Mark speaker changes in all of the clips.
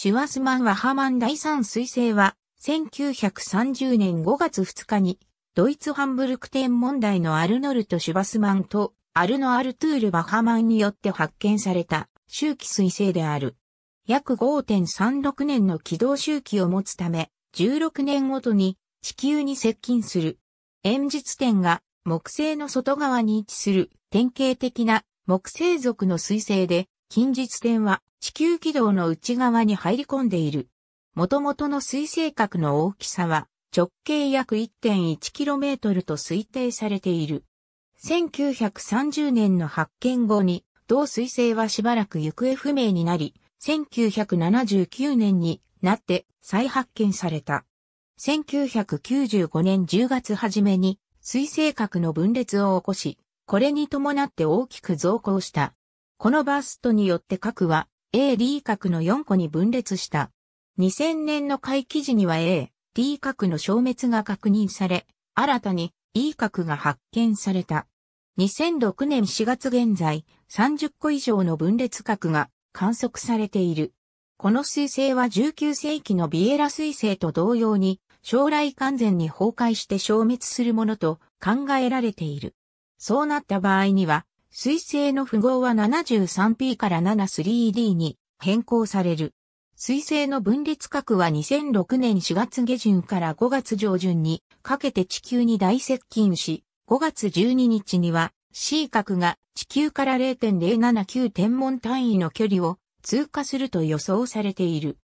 Speaker 1: シュワスマン・ワハマン第三彗星は、1930年5月2日に、ドイツハンブルク天文台のアルノルト・シュワスマンと、アルノ・アルトゥール・ワハマンによって発見された、周期彗星である。約5.36年の軌道周期を持つため、16年ごとに地球に接近する。演日点が木星の外側に位置する典型的な木星族の彗星で、近日点は地球軌道の内側に入り込んでいる。元々の水星核の大きさは直径約 1.1km と推定されている。1930年の発見後に同水星はしばらく行方不明になり、1979年になって再発見された。1995年10月初めに水星核の分裂を起こし、これに伴って大きく増高した。このバーストによって核は A、D 角の4個に分裂した。2000年の回記事には A、D 角の消滅が確認され、新たに E 角が発見された。2006年4月現在、30個以上の分裂角が観測されている。この彗星は19世紀のビエラ彗星と同様に、将来完全に崩壊して消滅するものと考えられている。そうなった場合には、水星の符号は 73P から 73D に変更される。水星の分裂核は2006年4月下旬から5月上旬にかけて地球に大接近し、5月12日には C 核が地球から0.079天文単位の距離を通過すると予想されている。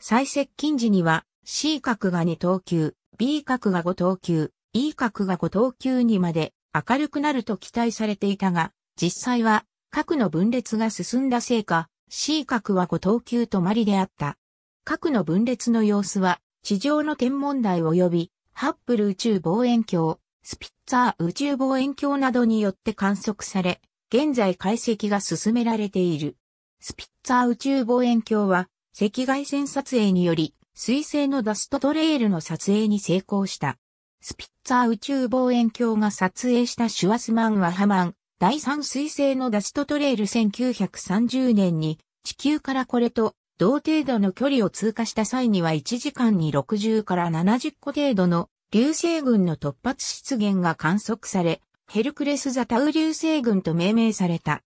Speaker 1: 最接近時には C 核が2等級、B 核が5等級、E 核が5等級にまで明るくなると期待されていたが、実際は、核の分裂が進んだせいか、C 核は5等級止まりであった。核の分裂の様子は、地上の天文台及び、ハッブル宇宙望遠鏡、スピッツァー宇宙望遠鏡などによって観測され、現在解析が進められている。スピッツァー宇宙望遠鏡は、赤外線撮影により、水星のダストトレイルの撮影に成功した。スピッツァー宇宙望遠鏡が撮影したシュワスマン・はハマン、第三水星のダストトレイル1930年に地球からこれと同程度の距離を通過した際には1時間に60から70個程度の流星群の突発出現が観測され、ヘルクレスザ・タウ流星群と命名された。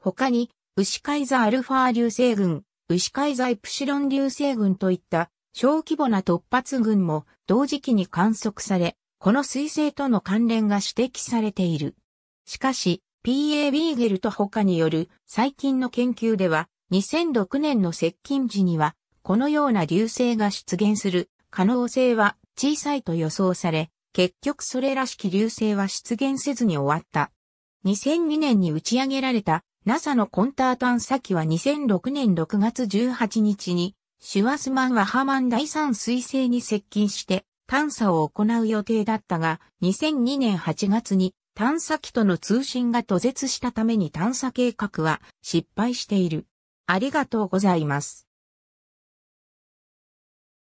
Speaker 1: 他に、ウシカイザ・アルファ流星群、ウシカイザ・イプシロン流星群といった小規模な突発群も同時期に観測され、この彗星との関連が指摘されている。しかし、PA ビーゲルと他による最近の研究では、2006年の接近時には、このような流星が出現する可能性は小さいと予想され、結局それらしき流星は出現せずに終わった。2002年に打ち上げられた NASA のコンター探査機は2006年6月18日にシュワスマンはハマン第三彗星に接近して探査を行う予定だったが2002年8月に探査機との通信が途絶したために探査計画は失敗している。ありがとうございます。